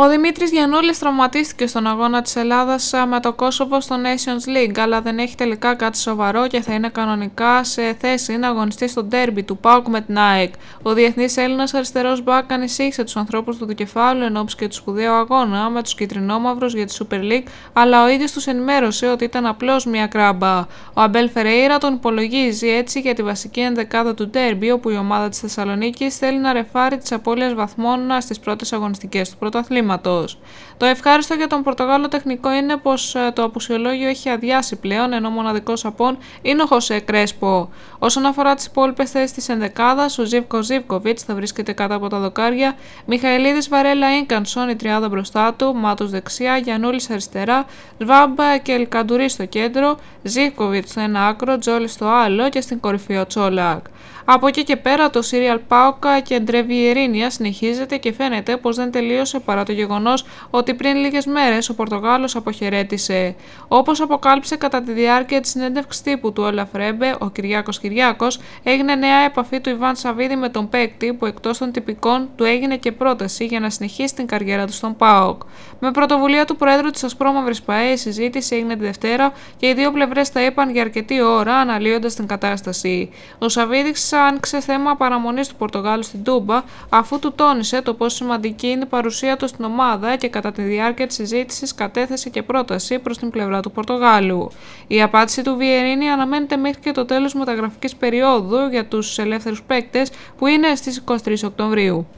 Ο Δημήτρης Γιανούλης τραυματίστηκε στον αγώνα της Ελλάδας ε, με το Κόσοβο στο Nations League, αλλά δεν έχει τελικά κάτι σοβαρό και θα είναι κανονικά σε θέση να αγωνιστεί στο ντέρμπι του Πάουκ με την ΑΕΚ. Ο διεθνής Έλληνας αριστερός Μπακ ανησύχησε τους ανθρώπους του κεφάλου εν ώψη και του σπουδαίου αγώνα με τους κυτρινόμαυρου για τη Super League, αλλά ο ίδιος τους ενημέρωσε ότι ήταν απλώς μια κράμπα. Ο Αμπέλ Φερέιρα τον υπολογίζει έτσι για τη βασική ενδεκάδα του ντέρμπι, όπου η ομάδα της Θεσσαλονίκης θέλει να ρεφάρει τις απώλειες βαθμών ε, στις πρώτες αγωνιστικές του πρωταθλήματος. Το ευχάριστο για τον Πορτογάλο τεχνικό είναι πως ε, το απουσιολόγιο έχει αδειάσει πλέον, ενώ μοναδικός απόν είναι ο Χωσέ Κρέσπο. Όσον αφορά τις υπόλοιπες θέσεις της ενδεκάδας, ο Ζήβκο Ζήβκοβιτ θα βρίσκεται κάτω από τα δοκάρια, Μιχαηλίδης Βαρέλα Ινκανσόν η τριάδα μπροστά του, Μάτος δεξιά, Γιανούλης αριστερά, Σβάμπα και Ελκαντουρί στο κέντρο, Ζήβκοβιτ στο ένα άκρο, Τζόλι στο άλλο και στην κορυφή ο Τσόλακ. Από εκεί και πέρα το serial Πάοκα και Ντρέβι Ειρήνια συνεχίζεται και φαίνεται πως δεν τελείωσε παρά το γεγονός ότι πριν λίγες μέρες ο Πορτογάλος αποχαιρέτησε. Όπως αποκάλυψε κατά τη διάρκεια της συνέντευξης τύπου του Όλα Φρέμπε, ο Κυριάκος Κυριάκος έγινε νέα επαφή του Ιβάν Σαβίδη με τον παίκτη που εκτός των τυπικών του έγινε και πρόταση για να συνεχίσει την καριέρα του στον ΠΑΟΚ. Με πρωτοβουλία του Προέδρου της Ασπρόμαυρης ΠΑΕ η συζήτηση έγινε τη Δευτέρα και οι δύο πλευρές τα είπαν για αρκετή ώρα αναλύοντας την κατάσταση. Ο Σαβίδης άνοιξε θέμα παραμονής του Πορτογάλου στην Τούμπα, αφού του τόνισε το πόσο σημαντική είναι η παρουσία του στην ομάδα και κατά τη διάρκεια της συζήτησης κατέθεσε και πρόταση προς την πλευρά του Πορτογάλου. Η απάντηση του Βιερίνη αναμένεται μέχρι και το τέλος μεταγραφικής περίοδου για τους ελεύθερους παίκτες, που είναι στις 23 Οκτωβρίου.